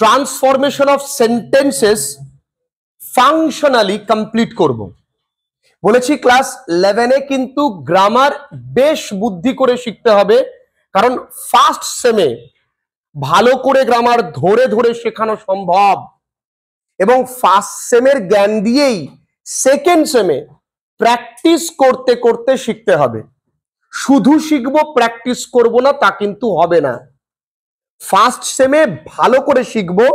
Transformation of sentences functionally complete করব বলেছি class ইলেভেনে কিন্তু গ্রামার বেশ বুদ্ধি করে শিখতে হবে কারণ ফার্স্ট সেমে ভালো করে গ্রামার ধরে ধরে শেখানো সম্ভব এবং ফার্স্ট সেমের জ্ঞান দিয়েই সেকেন্ড সেমে প্র্যাকটিস করতে করতে শিখতে হবে শুধু শিখব প্র্যাকটিস করব না তা কিন্তু হবে না ফার্স্ট সেমে ভালো করে শিখবো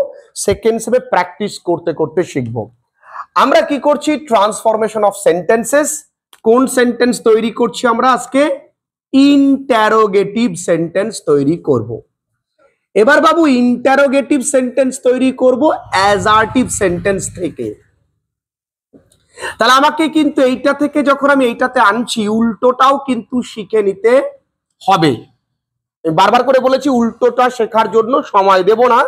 সেকেন্ড সেমে প্র্যাকটিস করতে করতে শিখবো আমরা কি করছি ট্রান্সফরমেশন অফ সেন্টেন্সেস কোন সেন্টেন্স তৈরি করছি আমরা আজকে ইন্টারোগেটিভ সেন্টেন্স তৈরি করব। এবার বাবু ইন্টারোগেটিভ সেন্টেন্স তৈরি করব অ্যাজার্টিভ সেন্টেন্স থেকে তাহলে আমাকে কিন্তু এইটা থেকে যখন আমি এইটাতে আনছি উল্টোটাও কিন্তু শিখে নিতে হবে বারবার করে বলেছি উল্টোটা শেখার জন্য সময় দেব না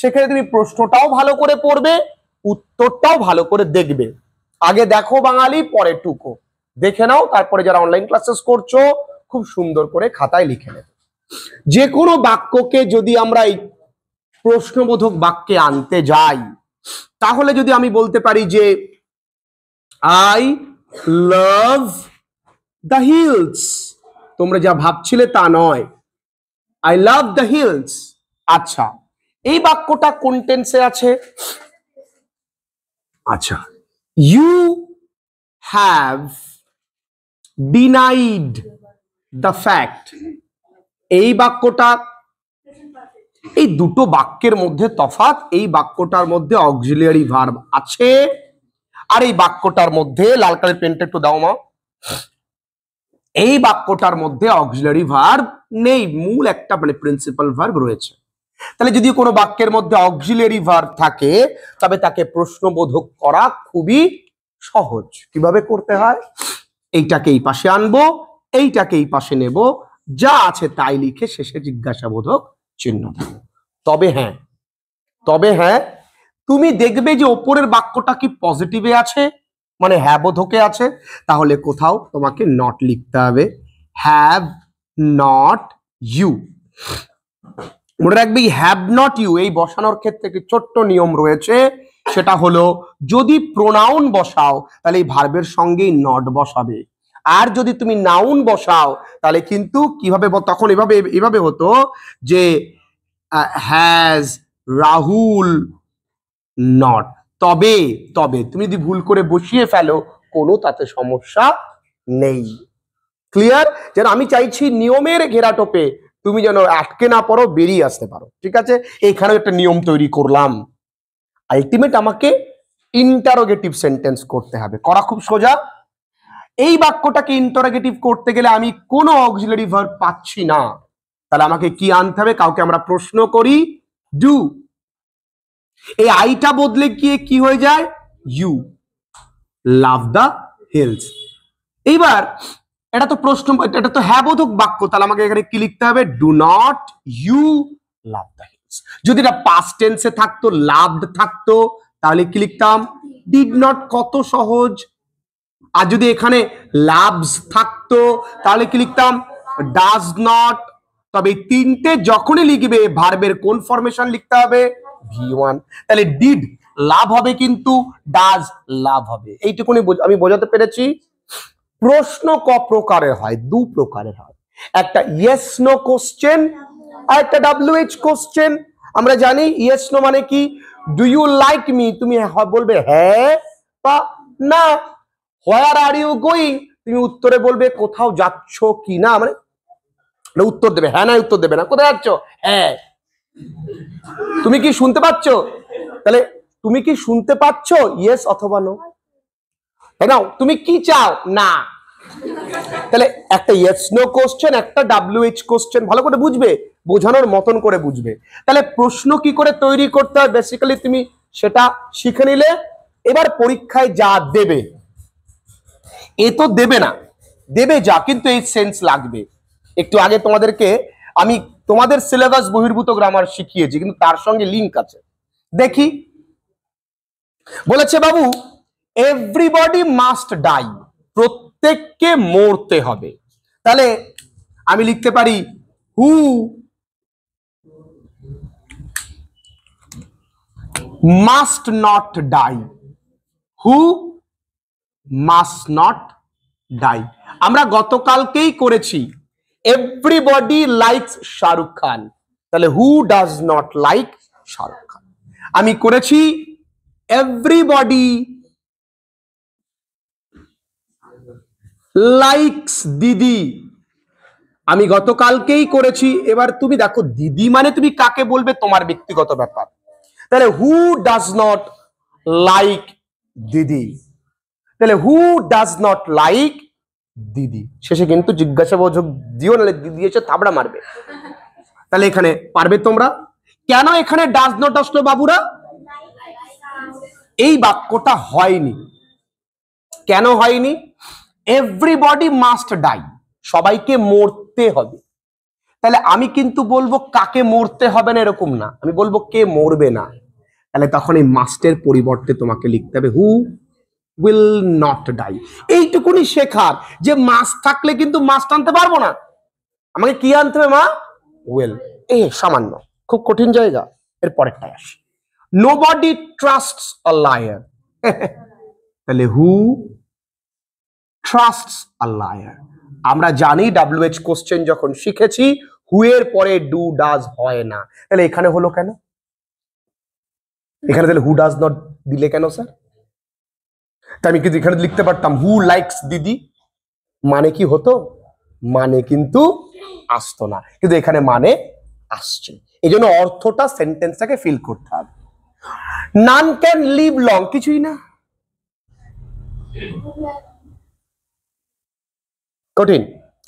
সেখানে তুমি প্রশ্নটাও ভালো করে পড়বে উত্তরটাও ভালো করে দেখবে আগে দেখো বাঙালি পরে টুকো দেখে নাও তারপরে যারা অনলাইন ক্লাসেস করছো খুব সুন্দর করে খাতায় লিখে নেবে যে কোনো বাক্যকে যদি আমরা এই প্রশ্নবোধক বাক্যে আনতে যাই তাহলে যদি আমি বলতে পারি যে আই লাভ দ্য হিলস তোমরা যা ভাবছিলে তা নয় আই লাভ দ্য হিলস আচ্ছা এই বাক্যটা কোন টেন্সে আছে আচ্ছা you have denied the fact এই বাক্যটা এই দুটো বাক্যের মধ্যে তফাত এই বাক্যটার মধ্যে অক্সিলিয়ারি ভার্ব আছে আর এই বাক্যটার মধ্যে লাল কালের পেনটা একটু দাও মা এই বাক্যটার মধ্যে অক্সিলিয়ারি ভার্ব নেই মূল একটা মানে প্রিন্সিপাল ভার্ব রয়েছে তাহলে যদি কোনো বাক্যের মধ্যে অক্সিলিয়ারি ভার্ব থাকে তবে তাকে প্রশ্নবোধক করা খুবই সহজ কিভাবে করতে হয় এইটাকে এই পাশে আনবো এইটাকে এই পাশে নেব যা আছে তাই লিখে শেষে জিজ্ঞাসাবোধক চিহ্ন তবে হ্যাঁ তবে হ্যাঁ তুমি দেখবে যে ওপরের বাক্যটা কি পজিটিভে আছে মানে হ্যাবোধকে আছে তাহলে কোথাও তোমাকে নট লিখতে হবে হ্যাভ নট ইউ মনে রাখবি হ্যাভ নট ইউ এই বসানোর ক্ষেত্রে একটি ছোট্ট নিয়ম রয়েছে সেটা হলো যদি প্রোনাউন বসাও তাহলে এই ভার্বের সঙ্গেই নট বসাবে আর যদি তুমি নাউন বসাও তাহলে কিন্তু কিভাবে তখন এভাবে এভাবে হতো যে হ্যাজ রাহুল নট তবে তবে তুমি যদি ভুল করে বসিয়ে ফেলো কোনো তাতে সমস্যা নেই ক্লিয়ার যেন আমি চাইছি নিয়মের ঘেরাটোপে তুমি যেন আটকে না পড়ো বেরিয়ে আসতে পারো ঠিক আছে এখানেও একটা নিয়ম তৈরি করলাম আলটিমেট আমাকে ইন্টারোগেটিভ সেন্টেন্স করতে হবে করা খুব সোজা এই বাক্যটাকে ইন্টারোগেটিভ করতে গেলে আমি কোনো অক্সিলারি ভার পাচ্ছি না তাহলে আমাকে কি আনতে হবে কাউকে আমরা প্রশ্ন করি ডু এই আইটা বদলে গিয়ে কি হয়ে যায় ইউ লাভ দা হেলস এইবার এটা তো প্রশ্ন এটা তো হ্যাবোধক বাক্য তাহলে আমাকে এখানে কি লিখতে হবে do not you love the hills যদি এটা পাস্ট টেন্সে থাকতো লাভড থাকতো তাহলে কি লিখতাম ডিড নট কত সহজ আর যদি এখানে লাভস থাকতো তাহলে কি লিখতাম ডাজ নট তবে তিনটে যখনই লিখবে ভার্বের কোন ফরমেশন লিখতে হবে ভি ওয়ান তাহলে ডিড লাভ হবে কিন্তু ডাজ লাভ হবে এইটুকুনি আমি বোঝাতে পেরেছি প্রশ্ন ক প্রকারের হয় দু প্রকারের হয় একটা ইয়েস নো কোশ্চেন আর একটা ডাব্লিউএইচ কোশ্চেন আমরা জানি ইয়েস নো মানে কি ডু ইউ লাইক মি তুমি বলবে হ্যাঁ বা না হোয়ার আর ইউ গোয়িং তুমি উত্তরে বলবে কোথাও যাচ্ছ কি না মানে, মানে উত্তর দেবে হ্যাঁ না উত্তর দেবে না কোথায় যাচ্ছ হ্যাঁ তুমি কি শুনতে পাচ্ছ তাহলে তুমি কি শুনতে পাচ্ছ ইয়েস অথবা নো তাই না তুমি কি চাও না তাহলে একটা ইয়েস নো কোশ্চেন একটা ডাব্লিউএইচ কোশ্চেন ভালো করে বুঝবে বোঝানোর মতন করে বুঝবে তাহলে প্রশ্ন কি করে তৈরি করতে হয় বেসিক্যালি তুমি সেটা শিখে নিলে এবার পরীক্ষায় যা দেবে এ তো দেবে না দেবে যা কিন্তু এই সেন্স লাগবে একটু আগে তোমাদেরকে আমি তোমাদের সিলেবাস বহির্ভূত গ্রামার শিখিয়েছি কিন্তু তার সঙ্গে লিঙ্ক আছে দেখি বলেছে বাবু এভরিবডি মাস্ট ডাই প্রত্যেক প্রত্যেককে মরতে হবে তাহলে আমি লিখতে পারি who must not die who must not die আমরা গতকালকেই করেছি এভরিবডি লাইকস শাহরুখ খান তাহলে who does not like Shahrukh Khan আমি করেছি এভরিবডি লাইকস দিদি আমি গতকালকেই করেছি এবার তুমি দেখো দিদি মানে তুমি কাকে বলবে তোমার ব্যক্তিগত ব্যাপার তাহলে হু ডাজ নট লাইক দিদি তাহলে হু ডাজ নট লাইক দিদি শেষে কিন্তু জিজ্ঞাসা বোঝক দিও নাহলে দিদি এসে থাবড়া মারবে তাহলে এখানে পারবে তোমরা কেন এখানে ডাজ নট আসলো বাবুরা এই বাক্যটা হয়নি কেন হয়নি এভরিবডি মাস্ট ডাই সবাইকে মরতে হবে তাহলে আমি কিন্তু বলবো কাকে মরতে হবে না এরকম না আমি বলবো কে মরবে না তাহলে তখন এই মাস্টের পরিবর্তে তোমাকে লিখতে হবে হু উইল নট ডাই এইটুকুনি শেখার যে মাস্ট থাকলে কিন্তু মাস্ট আনতে পারবো না আমাকে কি আনতে হবে মা ওয়েল এ সামান্য খুব কঠিন জায়গা এর পরেরটাই আসে nobody trusts a liar তাহলে হু ট্রাস্টস আ লায়ার আমরা জানি ডাব্লিউএচ কোশ্চেন যখন শিখেছি হুয়ের পরে ডু ডাজ হয় না তাহলে এখানে হলো কেন এখানে তাহলে হু ডাজ নট দিলে কেন স্যার তাই আমি কিন্তু এখানে লিখতে পারতাম হু লাইকস দিদি মানে কি হতো মানে কিন্তু আসতো না কিন্তু এখানে মানে আসছে এই জন্য অর্থটা সেন্টেন্সটাকে ফিল করতে হবে নান ক্যান লিভ লং কিছুই না কঠিন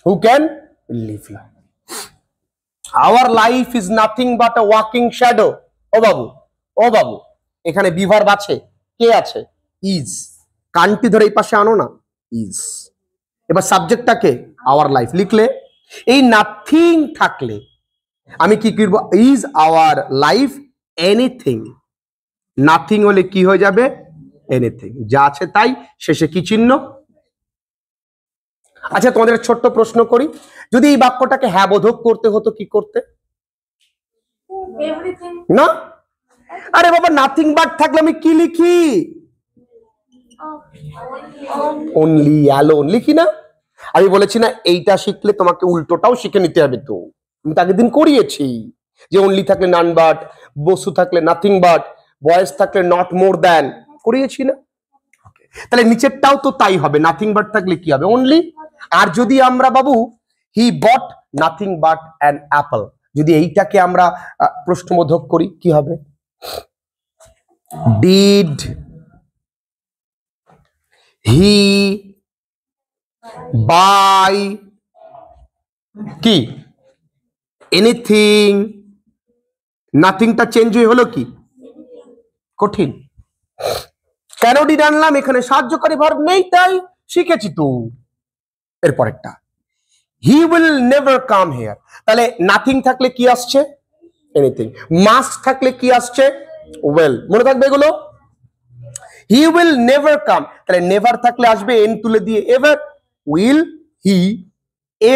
who can live our life is nothing but a walking shadow ও বাবু ও বাবু এখানে বিভার আছে কে আছে ইজ কানটি ধরে এই পাশে আনো না ইজ এবার সাবজেক্টটাকে আওয়ার লাইফ লিখলে এই নাথিং থাকলে আমি কি করবো is our life anything nothing হলে কি হয়ে যাবে এনিথিং যা আছে তাই শেষে কি চিহ্ন আচ্ছা তোমাদের ছোট্ট প্রশ্ন করি যদি এই বাক্যটাকে হ্যাঁ বোধক করতে হতো কি করতে না আরে বাবা নাথিং বাট থাকলে আমি কি লিখি অনলি অ্যালোন লিখি না আমি বলেছি না এইটা শিখলে তোমাকে উল্টোটাও শিখে নিতে হবে তো আমি তাকে দিন করিয়েছি যে অনলি থাকলে নান বাট বসু থাকলে নাথিং বাট বয়স থাকলে নট মোর দেন করিয়েছি না তাহলে নিচেরটাও তো তাই হবে নাথিং বাট থাকলে কি হবে অনলি আর যদি আমরা বাবু he bought nothing but an apple যদি এইটাকে আমরা প্রশ্নবোধক করি কি হবে ডিড হি বাই কি এনিথিং নাথিংটা চেঞ্জ হয়ে হলো কি কঠিন কেন ডিড আনলাম এখানে সাহায্যকারী ভার নেই তাই শিখেছি তো এর পরেরটা he will never come here তাহলে নাথিং থাকলে কি আসছে এনিথিং মাস্ক থাকলে কি আসছে ওয়েল মনে থাকবে এগুলো হি উইল নেভার কাম তাহলে নেভার থাকলে আসবে এন তুলে দিয়ে ever will he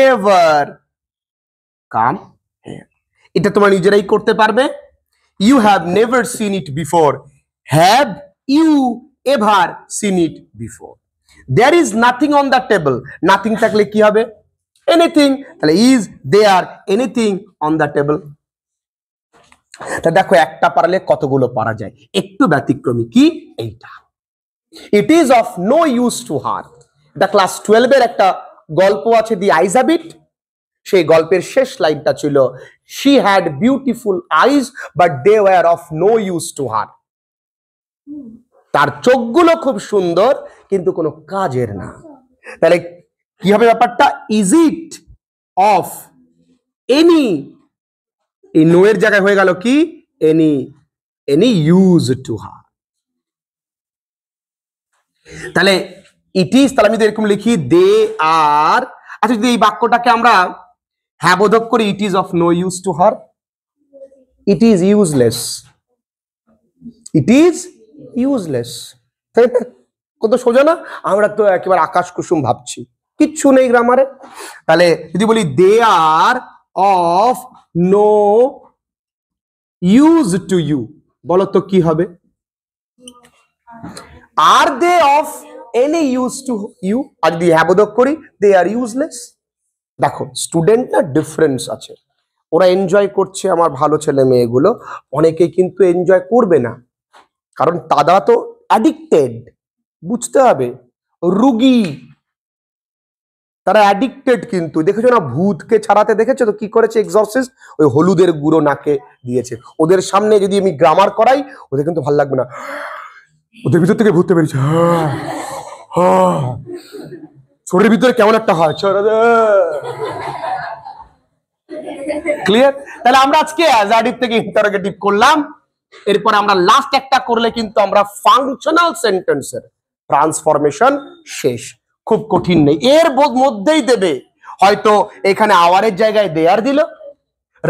ever come here এটা তোমার নিজেরাই করতে পারবে you have never seen it before have you ever seen it before there is nothing on the table nothing থাকলে কি হবে এনিথিং তাহলে is there anything on the table তা দেখো একটা পারলে কতগুলো পারা যায় একটু ব্যতিক্রমী কি এইটা it is of no use to her the class টুয়েলভের একটা গল্প আছে দি আইজাবিট সেই গল্পের শেষ লাইনটা ছিল she had beautiful eyes but they were of no use to her তার চোখগুলো খুব সুন্দর কিন্তু কোনো কাজের না তাহলে কি হবে ব্যাপারটা ইজ ইট অফ এনি এই নো এর জায়গায় হয়ে গেল কি any any use to her তাহলে ইট ইজ তাহলে আমি তো এরকম লিখি দে আর আচ্ছা যদি এই বাক্যটাকে আমরা হ্যাঁ বোধক করি it is of no use to her it is useless it is useless তাই না কত সোজা না আমরা তো একেবারে আকাশ কুসুম ভাবছি কিচ্ছু নেই গ্রামারে তাহলে যদি বলি they are of no use to you বলো তো কি হবে are they of any use to you আর যদি হ্যাবোধক করি দে আর ইউজলেস দেখো স্টুডেন্ট না ডিফারেন্স আছে ওরা এনজয় করছে আমার ভালো ছেলে মেয়েগুলো অনেকে কিন্তু এনজয় করবে না কারণ তারা তো অ্যাডিক্টেড বুঝতে হবে রুগী তারা অ্যাডিক্টেড কিন্তু দেখেছো না ভূতকে ছাড়াতে দেখেছো তো কি করেছে এক্সরসিস্ট ওই হলুদের গুঁড়ো নাকে দিয়েছে ওদের সামনে যদি আমি গ্রামার করাই ওদের কিন্তু ভাল লাগবে না ওদের ভিতর থেকে ভূতে পেরেছে শরীরের ভিতরে কেমন একটা হয় ক্লিয়ার তাহলে আমরা আজকে অ্যাজাডির থেকে ইন্টারোগেটিভ করলাম এরপর আমরা লাস্ট একটা করলে কিন্তু আমরা ফাংশনাল সেন্টেন্সের ট্রান্সফরমেশন শেষ খুব কঠিন নেই এর মধ্যেই দেবে হয়তো এখানে আওয়ারের জায়গায় দেয়ার দিল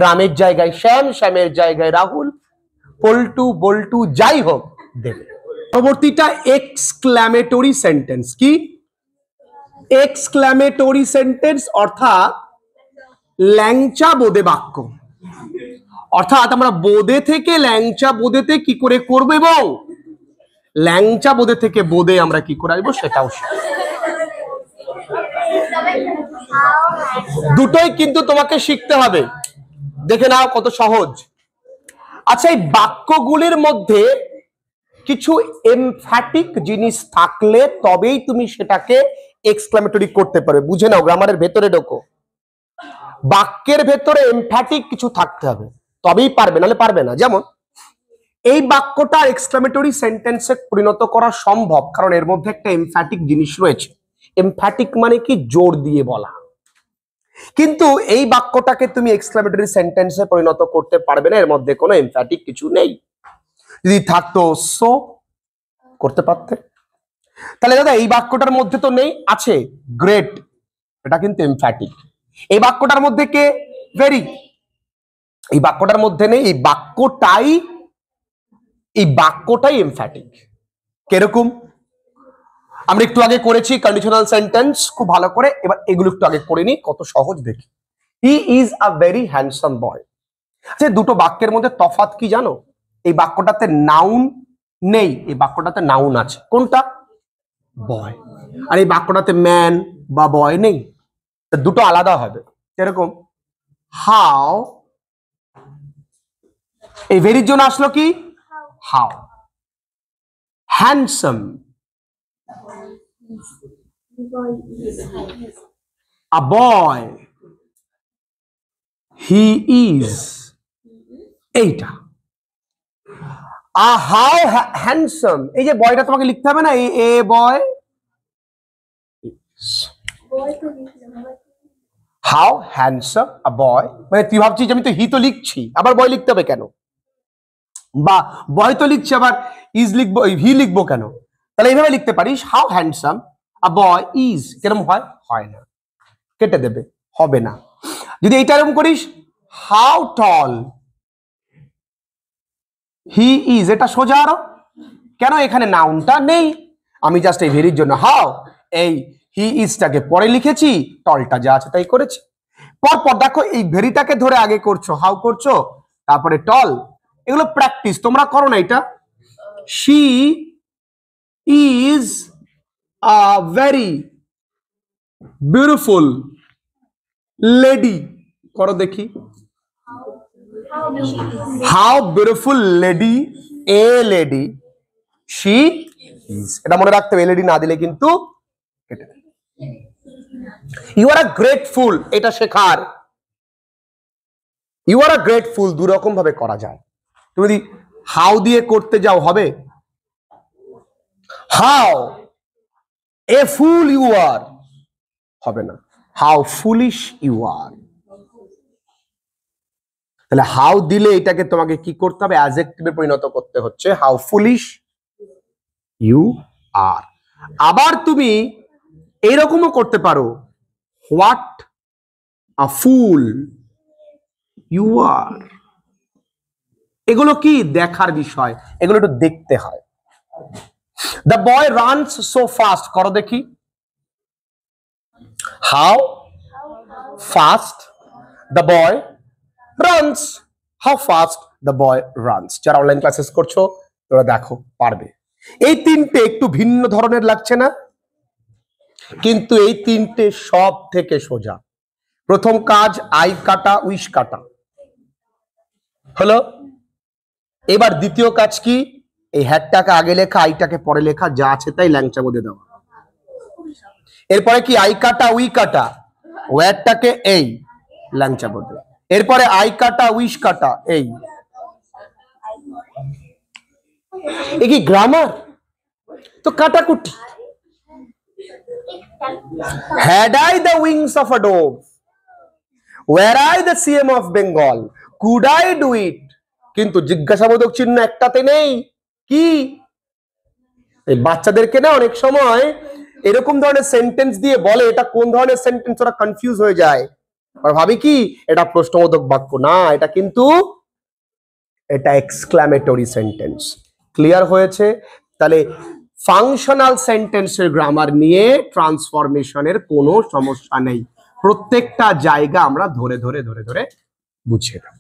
রামের জায়গায় শ্যাম শ্যামের জায়গায় রাহুল পল্টু বল্টু যাই হোক দেবে পরবর্তীটা এক্সক্ল্যামেটরি সেন্টেন্স কি এক্সক্ল্যামেটরি সেন্টেন্স অর্থাৎ ল্যাংচা বোধে বাক্য অর্থাৎ আমরা বোদে থেকে ল্যাংচা বোদেতে কি করে করবো এবং ল্যাংচা বোদে থেকে বোদে আমরা কি করে আসবো সেটাও দুটোই কিন্তু তোমাকে শিখতে হবে দেখে নাও কত সহজ আচ্ছা এই বাক্যগুলির মধ্যে কিছু এমফ্যাটিক জিনিস থাকলে তবেই তুমি সেটাকে এক্সক্লামেটরি করতে পারবে বুঝে নাও গ্রামারের ভেতরে ঢোকো বাক্যের ভেতরে এমফ্যাটিক কিছু থাকতে হবে তবেই পারবে নাহলে পারবে না যেমন এই বাক্যটা এক্সক্লামেটরি সেন্টেন্সে পরিণত করা সম্ভব কারণ এর মধ্যে একটা এমফ্যাটিক জিনিস রয়েছে এমফ্যাটিক মানে কি জোর দিয়ে বলা কিন্তু এই বাক্যটাকে তুমি এক্সক্লামেটরি সেন্টেন্সে পরিণত করতে পারবে না এর মধ্যে কোনো এমফ্যাটিক কিছু নেই যদি থাকতো সো করতে পারতে তাহলে দাদা এই বাক্যটার মধ্যে তো নেই আছে গ্রেট এটা কিন্তু এমফ্যাটিক এই বাক্যটার মধ্যে কে ভেরি এই বাক্যটার মধ্যে নেই এই বাক্যটাই এই বাক্যটাই এমফ্যাটিক কেরকম আমরা একটু আগে করেছি কন্ডিশনাল সেন্টেন্স খুব ভালো করে এবার এগুলো একটু আগে করে নিই কত সহজ দেখি he is a very handsome boy যে দুটো বাক্যের মধ্যে তফাত কি জানো এই বাক্যটাতে নাউন নেই এই বাক্যটাতে নাউন আছে কোনটা বয় আর এই বাক্যটাতে ম্যান বা বয় নেই দুটো আলাদা হবে কেরকম হাও এই ভেরির জন্য আসলো কি হাও handsome a boy he is এইটা আ হাউ হ্যান্ডসাম এই যে বয়টা তোমাকে লিখতে হবে না এই এ বয় হাউ হ্যান্ডসাম আ বয় মানে তুই ভাবছিস আমি তো হি তো লিখছি আবার বয় লিখতে হবে কেন বা বয় তো লিখছে আবার ইজ লিখবো হি লিখবো কেন তাহলে এইভাবে লিখতে পারিস how handsome a boy is কেরম হয় হয় না কেটে দেবে হবে না যদি এইটা এরকম করিস হাউ টল হি ইজ এটা সোজা আরো কেন এখানে নাউনটা নেই আমি জাস্ট এই ভেরির জন্য হাও এই হি ইজটাকে পরে লিখেছি টলটা যা আছে তাই করেছি পরপর দেখো এই ভেরিটাকে ধরে আগে করছো হাউ করছো তারপরে টল এগুলো প্র্যাকটিস তোমরা করো না এটা she is very beautiful lady করো দেখি how beautiful lady a lady she is এটা মনে রাখতে হবে লেডি না দিলে কিন্তু ইউ আর আ গ্রেটফুল এটা শেখার ইউ আর আ গ্রেটফুল দু রকম ভাবে করা যায় তুমি যদি হাউ দিয়ে করতে যাও হবে হাউ এ ফুল ইউ আর হবে না হাউ ফুলিশ ইউ আর তাহলে হাউ দিলে এটাকে তোমাকে কি করতে হবে অ্যাজেক্টিভে পরিণত করতে হচ্ছে হাউ ফুলিশ ইউ আর আবার তুমি এইরকমও করতে পারো হোয়াট আ ফুল ইউ আর এগুলো কি দেখার বিষয় এগুলো একটু দেখতে হয় the boy runs so fast করো দেখি how fast the boy runs how fast the boy runs যারা অনলাইন ক্লাসেস করছো তোরা দেখো পারবে এই তিনটে একটু ভিন্ন ধরনের লাগছে না কিন্তু এই তিনটে সব থেকে সোজা প্রথম কাজ আই কাটা উইশ কাটা হলো এবার দ্বিতীয় কাজ কি এই হ্যাটটাকে আগে লেখা আইটাকে পরে লেখা যা আছে তাই ল্যাংচা বোধে দেওয়া এরপরে কি আই কাটা উই কাটা ওয়ারটাকে এই ল্যাংচা বোধে এরপরে আই কাটা উইশ কাটা এই কি গ্রামার তো কাটাকুটি had I the wings of a dove were I the CM of Bengal could I do it কিন্তু জিজ্ঞাসাবোধক চিহ্ন একটাতে নেই কি এই বাচ্চাদেরকে না অনেক সময় এরকম ধরনের সেন্টেন্স দিয়ে বলে এটা কোন ধরনের সেন্টেন্স ওরা কনফিউজ হয়ে যায় আর ভাবি কি এটা প্রশ্নবোধক বাক্য না এটা কিন্তু এটা এক্সক্লামেটরি সেন্টেন্স ক্লিয়ার হয়েছে তাহলে ফাংশনাল সেন্টেন্সের গ্রামার নিয়ে ট্রান্সফরমেশনের কোনো সমস্যা নেই প্রত্যেকটা জায়গা আমরা ধরে ধরে ধরে ধরে বুঝে নেব